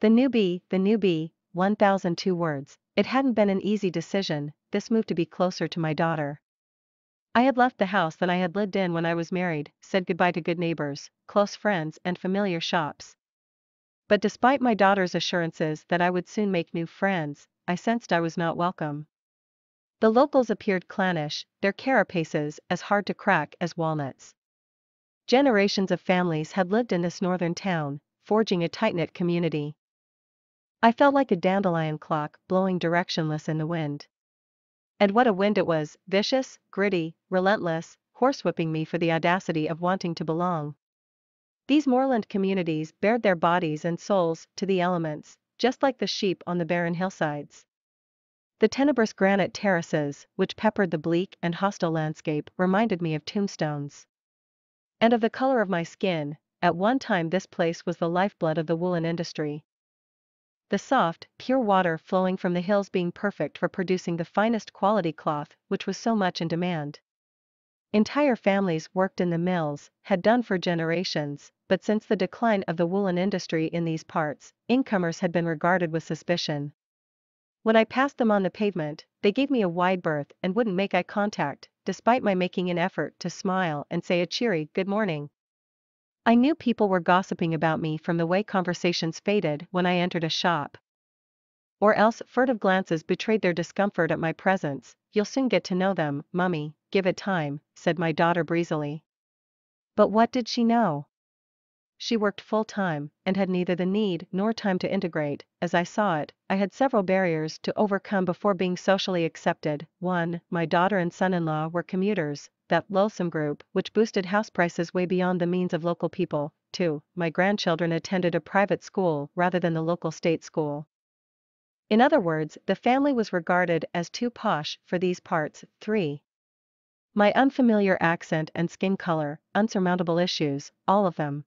The newbie, the newbie, 1002 words. It hadn't been an easy decision, this move to be closer to my daughter. I had left the house that I had lived in when I was married, said goodbye to good neighbors, close friends, and familiar shops. But despite my daughter's assurances that I would soon make new friends, I sensed I was not welcome. The locals appeared clannish, their carapaces as hard to crack as walnuts. Generations of families had lived in this northern town, forging a tight knit community. I felt like a dandelion clock blowing directionless in the wind. And what a wind it was, vicious, gritty, relentless, horsewhipping me for the audacity of wanting to belong. These moorland communities bared their bodies and souls to the elements, just like the sheep on the barren hillsides. The tenebrous granite terraces, which peppered the bleak and hostile landscape, reminded me of tombstones. And of the color of my skin, at one time this place was the lifeblood of the woolen industry, the soft, pure water flowing from the hills being perfect for producing the finest quality cloth which was so much in demand. Entire families worked in the mills, had done for generations, but since the decline of the woolen industry in these parts, incomers had been regarded with suspicion. When I passed them on the pavement, they gave me a wide berth and wouldn't make eye contact, despite my making an effort to smile and say a cheery good morning. I knew people were gossiping about me from the way conversations faded when I entered a shop. Or else furtive glances betrayed their discomfort at my presence. You'll soon get to know them, mummy, give it time, said my daughter breezily. But what did she know? She worked full time and had neither the need nor time to integrate. As I saw it, I had several barriers to overcome before being socially accepted. One, my daughter and son in law were commuters, that lulsome group which boosted house prices way beyond the means of local people. Two, my grandchildren attended a private school rather than the local state school. In other words, the family was regarded as too posh for these parts. 3. My unfamiliar accent and skin color, unsurmountable issues, all of them,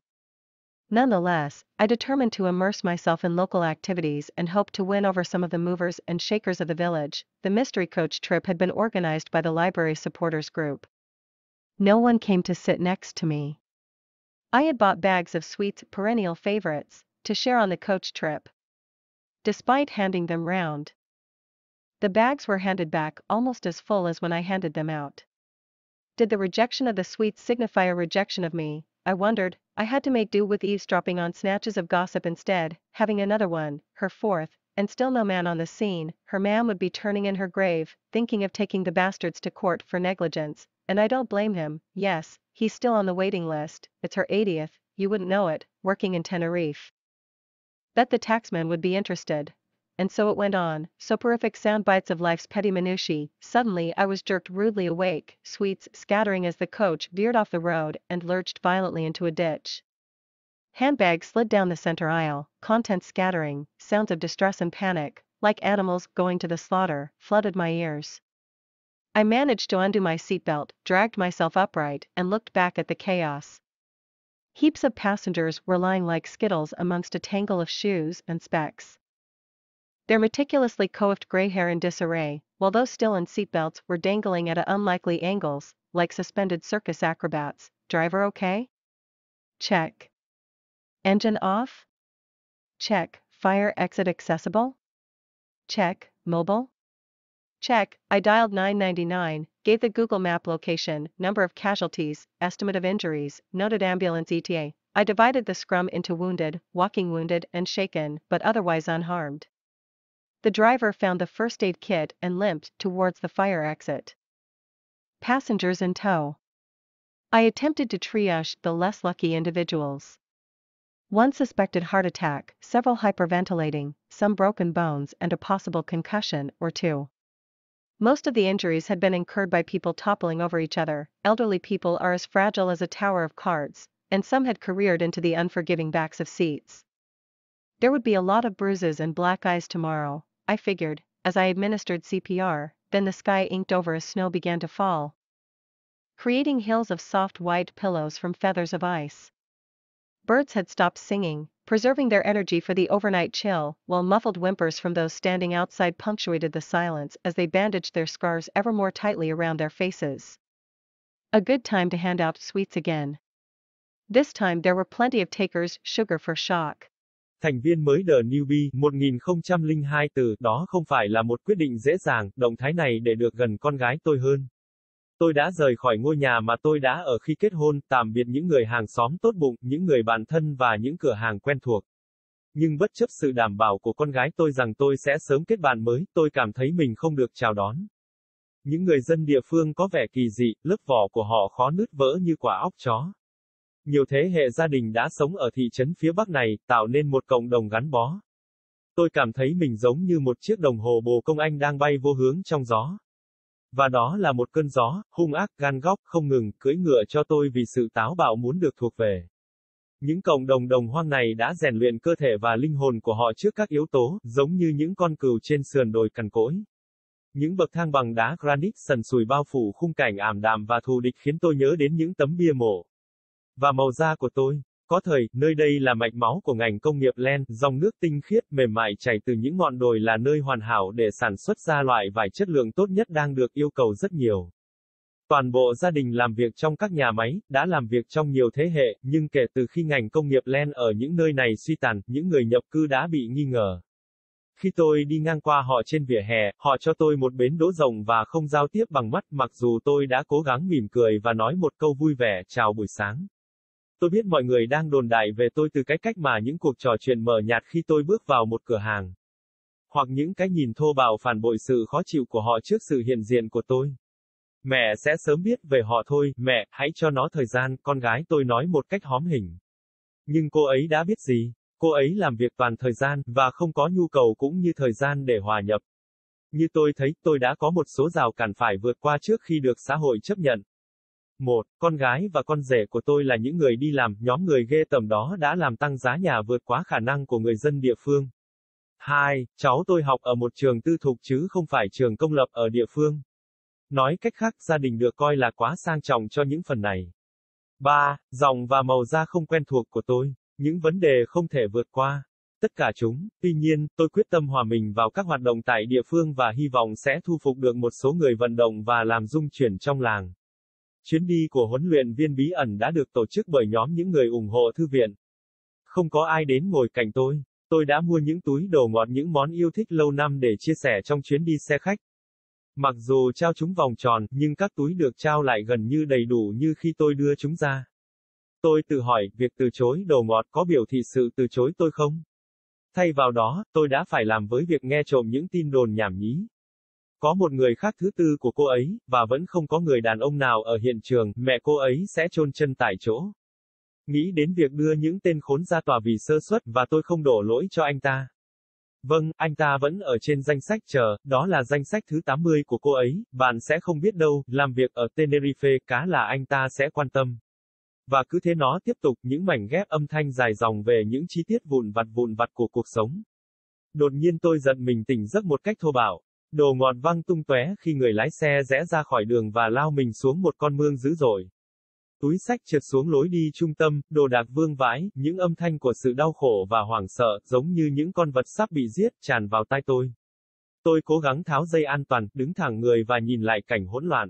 Nonetheless, I determined to immerse myself in local activities and hoped to win over some of the movers and shakers of the village. The mystery coach trip had been organized by the library supporters group. No one came to sit next to me. I had bought bags of sweets, perennial favorites, to share on the coach trip. Despite handing them round, the bags were handed back almost as full as when I handed them out. Did the rejection of the sweets signify a rejection of me, I wondered, I had to make do with eavesdropping on snatches of gossip instead, having another one, her fourth, and still no man on the scene, her man would be turning in her grave, thinking of taking the bastards to court for negligence, and I don't blame him, yes, he's still on the waiting list, it's her 80th, you wouldn't know it, working in Tenerife. Bet the taxman would be interested, and so it went on, soporific sound bites of life's petty minutiae. Suddenly I was jerked rudely awake, sweets scattering as the coach veered off the road and lurched violently into a ditch. Handbag slid down the center aisle, contents scattering, sounds of distress and panic, like animals going to the slaughter, flooded my ears. I managed to undo my seatbelt, dragged myself upright, and looked back at the chaos. Heaps of passengers were lying like skittles amongst a tangle of shoes and specks. Their meticulously coiffed gray hair in disarray, while those still in seatbelts were dangling at unlikely angles, like suspended circus acrobats. Driver okay? Check. Engine off? Check. Fire exit accessible? Check. Mobile? Check. I dialed 999, gave the Google Map location, number of casualties, estimate of injuries, noted ambulance ETA. I divided the scrum into wounded, walking wounded, and shaken, but otherwise unharmed. The driver found the first aid kit and limped towards the fire exit. Passengers in tow. I attempted to triage the less lucky individuals. One suspected heart attack, several hyperventilating, some broken bones, and a possible concussion or two. Most of the injuries had been incurred by people toppling over each other, elderly people are as fragile as a tower of cards, and some had careered into the unforgiving backs of seats. There would be a lot of bruises and black eyes tomorrow, I figured, as I administered CPR, then the sky inked over as snow began to fall, creating hills of soft white pillows from feathers of ice. Birds had stopped singing, preserving their energy for the overnight chill, while muffled whimpers from those standing outside punctuated the silence as they bandaged their scars ever more tightly around their faces. A good time to hand out sweets again. This time there were plenty of takers, sugar for shock. Thành viên mới The Newbie 1002 từ, đó không phải là một quyết định dễ dàng, động thái này để được gần con gái tôi hơn. Tôi đã rời khỏi ngôi nhà mà tôi đã ở khi kết hôn, tạm biệt những người hàng xóm tốt bụng, những người bạn thân và những cửa hàng quen thuộc. Nhưng bất chấp sự đảm bảo của con gái tôi rằng tôi sẽ sớm kết bạn mới, tôi cảm thấy mình không được chào đón. Những người dân địa phương có vẻ kỳ dị, lớp vỏ của họ khó nứt vỡ như quả óc chó nhiều thế hệ gia đình đã sống ở thị trấn phía Bắc này, tạo nên một cộng đồng gắn bó. Tôi cảm thấy mình giống như một chiếc đồng hồ bồ công anh đang bay vô hướng trong gió. Và đó là một cơn gió, hung ác, gan góc, không ngừng, cưỡi ngựa cho tôi vì sự táo bạo muốn được thuộc về. Những cộng đồng đồng hoang này đã rèn luyện cơ thể và linh hồn của họ trước các yếu tố, giống như những con cừu trên sườn đồi cằn cỗi. Những bậc thang bằng đá granite sần sùi bao phủ khung cảnh ảm đạm và thù địch khiến tôi nhớ đến những tấm bia mộ và màu da của tôi. Có thời, nơi đây là mạch máu của ngành công nghiệp len, dòng nước tinh khiết mềm mại chảy từ những ngọn đồi là nơi hoàn hảo để sản xuất ra loại vải chất lượng tốt nhất đang được yêu cầu rất nhiều. Toàn bộ gia đình làm việc trong các nhà máy, đã làm việc trong nhiều thế hệ, nhưng kể từ khi ngành công nghiệp len ở những nơi này suy tàn, những người nhập cư đã bị nghi ngờ. Khi tôi đi ngang qua họ trên vỉa hè, họ cho tôi một bến đỗ rộng và không giao tiếp bằng mắt, mặc dù tôi đã cố gắng mỉm cười và nói một câu vui vẻ, chào buổi sáng. Tôi biết mọi người đang đồn đại về tôi từ cái cách mà những cuộc trò chuyện mờ nhạt khi tôi bước vào một cửa hàng. Hoặc những cái nhìn thô bạo phản bội sự khó chịu của họ trước sự hiện diện của tôi. Mẹ sẽ sớm biết về họ thôi, mẹ, hãy cho nó thời gian, con gái tôi nói một cách hóm hình. Nhưng cô ấy đã biết gì? Cô ấy làm việc toàn thời gian, và không có nhu cầu cũng như thời gian để hòa nhập. Như tôi thấy, tôi đã có một số rào cản phải vượt qua trước khi được xã hội chấp nhận. Một, con gái và con rể của tôi là những người đi làm, nhóm người ghê tầm đó đã làm tăng giá nhà vượt quá khả năng của người dân địa phương. Hai, cháu tôi học ở một trường tư thục chứ không phải trường công lập ở địa phương. Nói cách khác, gia đình được coi là quá sang trọng cho những phần này. Ba, dòng và màu da không quen thuộc của tôi, những vấn đề không thể vượt qua. Tất cả chúng, tuy nhiên, tôi quyết tâm hòa mình vào các hoạt động tại địa phương và hy vọng sẽ thu phục được một số người vận động và làm dung chuyển trong làng. Chuyến đi của huấn luyện viên bí ẩn đã được tổ chức bởi nhóm những người ủng hộ thư viện. Không có ai đến ngồi cạnh tôi, tôi đã mua những túi đồ ngọt những món yêu thích lâu năm để chia sẻ trong chuyến đi xe khách. Mặc dù trao chúng vòng tròn, nhưng các túi được trao lại gần như đầy đủ như khi tôi đưa chúng ra. Tôi tự hỏi, việc từ chối đồ ngọt có biểu thị sự từ chối tôi không? Thay vào đó, tôi đã phải làm với việc nghe trộm những tin đồn nhảm nhí. Có một người khác thứ tư của cô ấy, và vẫn không có người đàn ông nào ở hiện trường, mẹ cô ấy sẽ chôn chân tại chỗ. Nghĩ đến việc đưa những tên khốn ra tòa vì sơ suất và tôi không đổ lỗi cho anh ta. Vâng, anh ta vẫn ở trên danh sách chờ, đó là danh sách thứ 80 của cô ấy, bạn sẽ không biết đâu, làm việc ở Tenerife, cá là anh ta sẽ quan tâm. Và cứ thế nó tiếp tục những mảnh ghép âm thanh dài dòng về những chi tiết vụn vặt vụn vặt của cuộc sống. Đột nhiên tôi giận mình tỉnh giấc một cách thô bạo. Đồ ngọt văng tung tóe khi người lái xe rẽ ra khỏi đường và lao mình xuống một con mương dữ dội. Túi sách trượt xuống lối đi trung tâm, đồ đạc vương vãi, những âm thanh của sự đau khổ và hoảng sợ, giống như những con vật sắp bị giết, tràn vào tai tôi. Tôi cố gắng tháo dây an toàn, đứng thẳng người và nhìn lại cảnh hỗn loạn.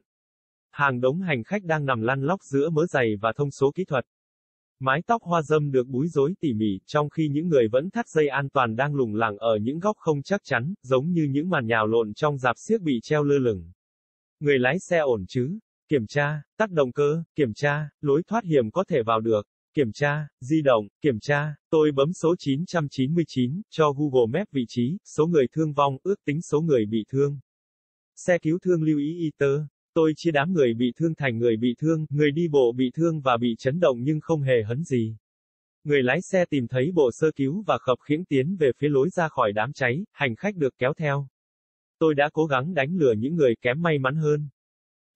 Hàng đống hành khách đang nằm lăn lóc giữa mớ giày và thông số kỹ thuật. Mái tóc hoa dâm được búi rối tỉ mỉ, trong khi những người vẫn thắt dây an toàn đang lùng lẳng ở những góc không chắc chắn, giống như những màn nhào lộn trong dạp xiếc bị treo lơ lửng. Người lái xe ổn chứ? Kiểm tra, tắt động cơ, kiểm tra, lối thoát hiểm có thể vào được. Kiểm tra, di động, kiểm tra, tôi bấm số 999, cho Google Maps vị trí, số người thương vong, ước tính số người bị thương. Xe cứu thương lưu ý y tơ, Tôi chia đám người bị thương thành người bị thương, người đi bộ bị thương và bị chấn động nhưng không hề hấn gì. Người lái xe tìm thấy bộ sơ cứu và khập khiễng tiến về phía lối ra khỏi đám cháy, hành khách được kéo theo. Tôi đã cố gắng đánh lừa những người kém may mắn hơn.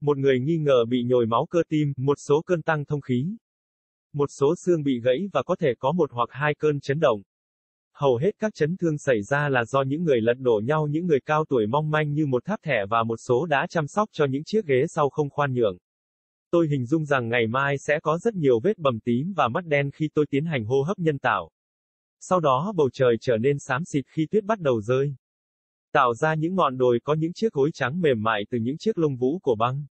Một người nghi ngờ bị nhồi máu cơ tim, một số cơn tăng thông khí. Một số xương bị gãy và có thể có một hoặc hai cơn chấn động. Hầu hết các chấn thương xảy ra là do những người lật đổ nhau những người cao tuổi mong manh như một tháp thẻ và một số đã chăm sóc cho những chiếc ghế sau không khoan nhượng. Tôi hình dung rằng ngày mai sẽ có rất nhiều vết bầm tím và mắt đen khi tôi tiến hành hô hấp nhân tạo. Sau đó bầu trời trở nên xám xịt khi tuyết bắt đầu rơi. Tạo ra những ngọn đồi có những chiếc gối trắng mềm mại từ những chiếc lông vũ của băng.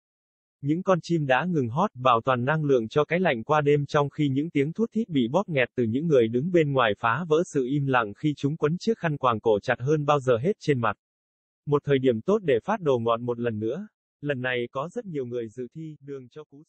Những con chim đã ngừng hót, bảo toàn năng lượng cho cái lạnh qua đêm trong khi những tiếng thút thít bị bóp nghẹt từ những người đứng bên ngoài phá vỡ sự im lặng khi chúng quấn chiếc khăn quàng cổ chặt hơn bao giờ hết trên mặt. Một thời điểm tốt để phát đồ ngọn một lần nữa. Lần này có rất nhiều người dự thi, đường cho cú sốc.